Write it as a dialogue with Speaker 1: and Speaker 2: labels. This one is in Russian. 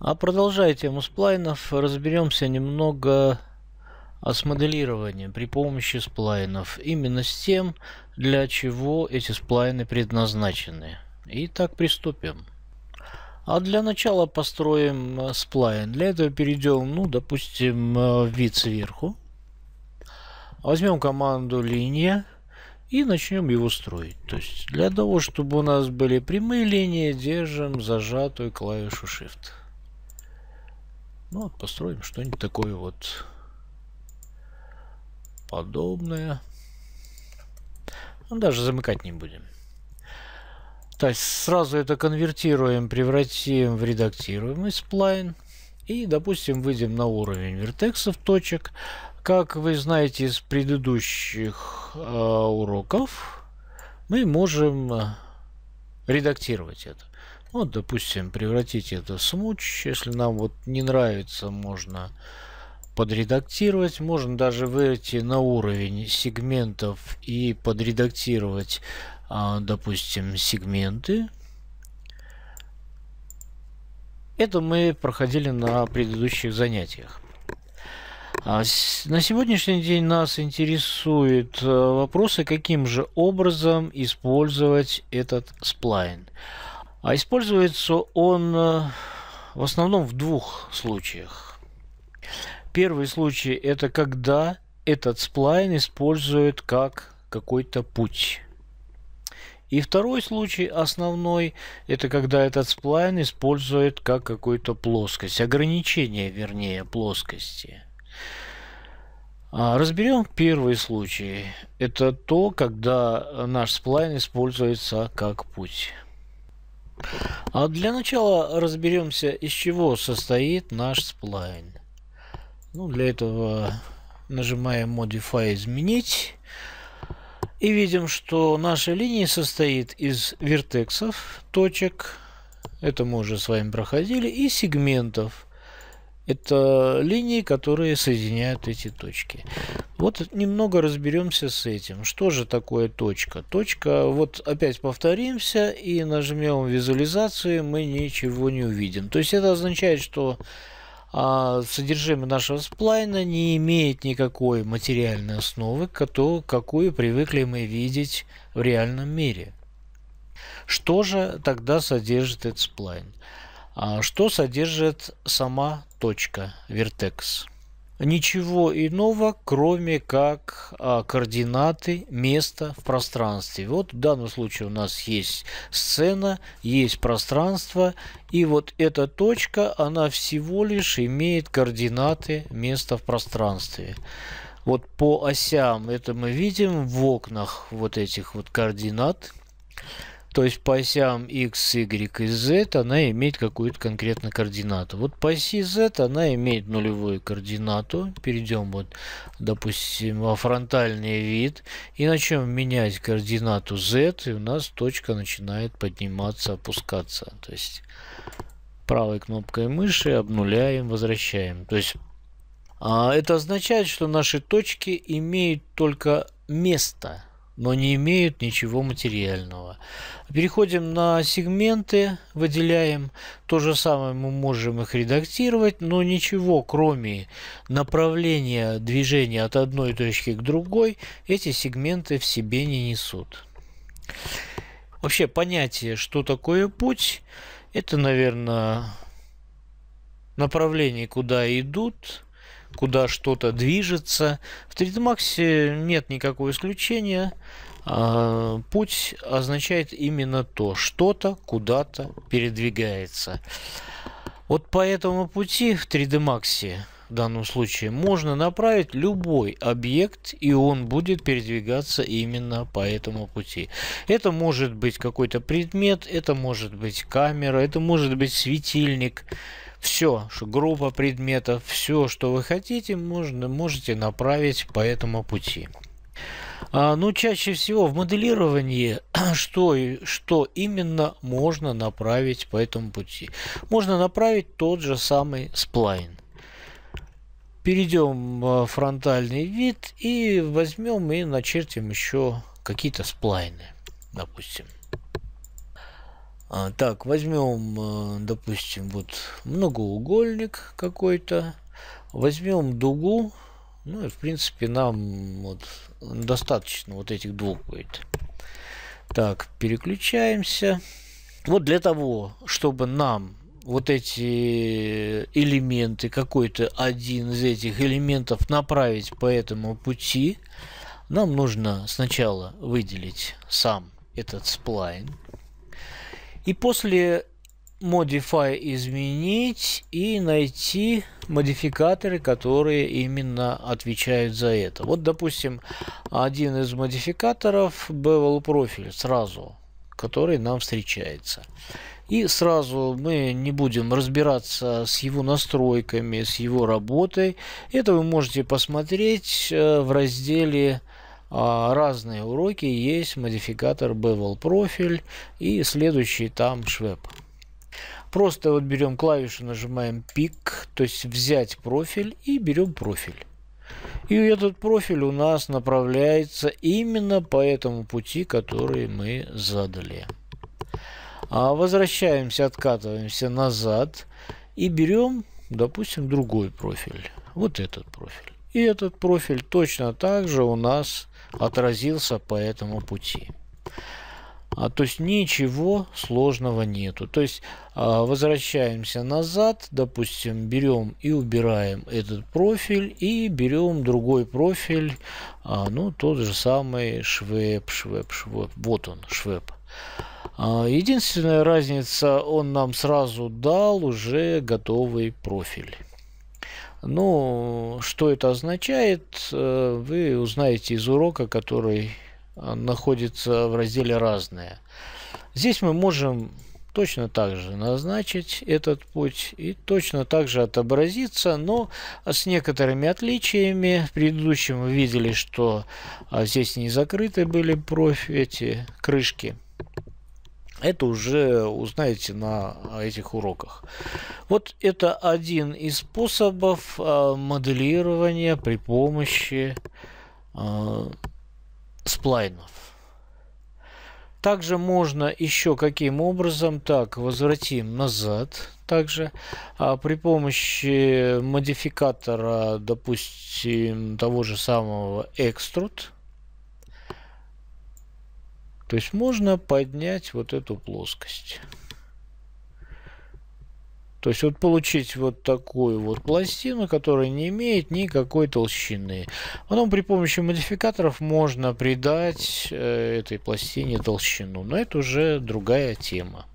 Speaker 1: А продолжая тему сплайнов, разберемся немного о смоделировании при помощи сплайнов. Именно с тем, для чего эти сплайны предназначены. Итак, приступим. А для начала построим э, сплайн. Для этого перейдем, ну, допустим, в э, вид сверху. Возьмем команду линия и начнем его строить. То есть для того, чтобы у нас были прямые линии, держим зажатую клавишу Shift. Ну вот построим что-нибудь такое вот подобное. Ну, даже замыкать не будем. То есть сразу это конвертируем, превратим в редактируемый сплайн. И, допустим, выйдем на уровень вертексов точек. Как вы знаете из предыдущих э, уроков, мы можем э, редактировать это. Вот, допустим, превратить это в смуч. Если нам вот не нравится, можно подредактировать. Можно даже выйти на уровень сегментов и подредактировать, э, допустим, сегменты. Это мы проходили на предыдущих занятиях. А на сегодняшний день нас интересуют э, вопросы, а каким же образом использовать этот сплайн. А используется он э, в основном в двух случаях. Первый случай – это когда этот сплайн использует как какой-то путь. И второй случай, основной, это когда этот сплайн использует как какую-то плоскость, ограничение, вернее, плоскости. А, разберем первый случай. Это то, когда наш сплайн используется как путь. А для начала разберемся, из чего состоит наш сплайн. Ну, для этого нажимаем Modify изменить. И видим, что наша линия состоит из вертексов, точек, это мы уже с вами проходили, и сегментов. Это линии, которые соединяют эти точки. Вот немного разберемся с этим. Что же такое точка? Точка, вот опять повторимся и нажмем визуализацию, мы ничего не увидим. То есть это означает, что а, содержимое нашего сплайна не имеет никакой материальной основы, какую привыкли мы видеть в реальном мире. Что же тогда содержит этот сплайн? А что содержит сама точка вертекс? Ничего иного, кроме как а, координаты места в пространстве. Вот в данном случае у нас есть сцена, есть пространство, и вот эта точка, она всего лишь имеет координаты места в пространстве. Вот по осям это мы видим в окнах вот этих вот координат. То есть по осям x, y и z она имеет какую-то конкретную координату. Вот по оси z она имеет нулевую координату. Перейдем вот, допустим, во фронтальный вид и начнем менять координату z, и у нас точка начинает подниматься, опускаться. То есть правой кнопкой мыши обнуляем, возвращаем. То есть а это означает, что наши точки имеют только место но не имеют ничего материального. Переходим на сегменты, выделяем. То же самое мы можем их редактировать, но ничего, кроме направления движения от одной точки к другой, эти сегменты в себе не несут. Вообще понятие, что такое путь, это, наверное, направление, куда идут куда что-то движется. В 3D Max нет никакого исключения. А, путь означает именно то, что-то куда-то передвигается. Вот по этому пути в 3D Max в данном случае можно направить любой объект, и он будет передвигаться именно по этому пути. Это может быть какой-то предмет, это может быть камера, это может быть светильник, все, группа предметов, все, что вы хотите, можно, можете направить по этому пути. А, ну, чаще всего в моделировании, что, что именно можно направить по этому пути? Можно направить тот же самый сплайн. Перейдем а, в фронтальный вид и возьмем и начертим еще какие-то сплайны, допустим. А, так, возьмем, э, допустим, вот многоугольник какой-то. Возьмем дугу. Ну и, в принципе, нам вот достаточно вот этих двух будет. Так, переключаемся. Вот для того, чтобы нам вот эти элементы, какой-то один из этих элементов направить по этому пути, нам нужно сначала выделить сам этот сплайн. И после Modify изменить и найти модификаторы, которые именно отвечают за это. Вот, допустим, один из модификаторов Bevel Profile сразу, который нам встречается. И сразу мы не будем разбираться с его настройками, с его работой. Это вы можете посмотреть э, в разделе а, разные уроки есть модификатор Bevel профиль и следующий там швеп. Просто вот берем клавишу, нажимаем пик, то есть взять профиль и берем профиль. И этот профиль у нас направляется именно по этому пути, который мы задали. А, возвращаемся, откатываемся назад и берем, допустим, другой профиль. Вот этот профиль. И этот профиль точно так же у нас отразился по этому пути. А, то есть ничего сложного нету. То есть а, возвращаемся назад, допустим, берем и убираем этот профиль и берем другой профиль, а, ну тот же самый швеп, швеп, швеп. Вот он, швеп. А, единственная разница, он нам сразу дал уже готовый профиль. Ну, что это означает, э, вы узнаете из урока, который э, находится в разделе «Разные». Здесь мы можем точно так же назначить этот путь и точно так же отобразиться, но с некоторыми отличиями. В предыдущем вы видели, что а, здесь не закрыты были профи, эти крышки – это уже узнаете на а, этих уроках. Вот это один из способов а, моделирования при помощи а, сплайнов. Также можно еще каким образом, так, возвратим назад, также а при помощи модификатора, допустим, того же самого Extrude, то есть можно поднять вот эту плоскость. То есть вот получить вот такую вот пластину, которая не имеет никакой толщины. Потом при помощи модификаторов можно придать э, этой пластине толщину. Но это уже другая тема.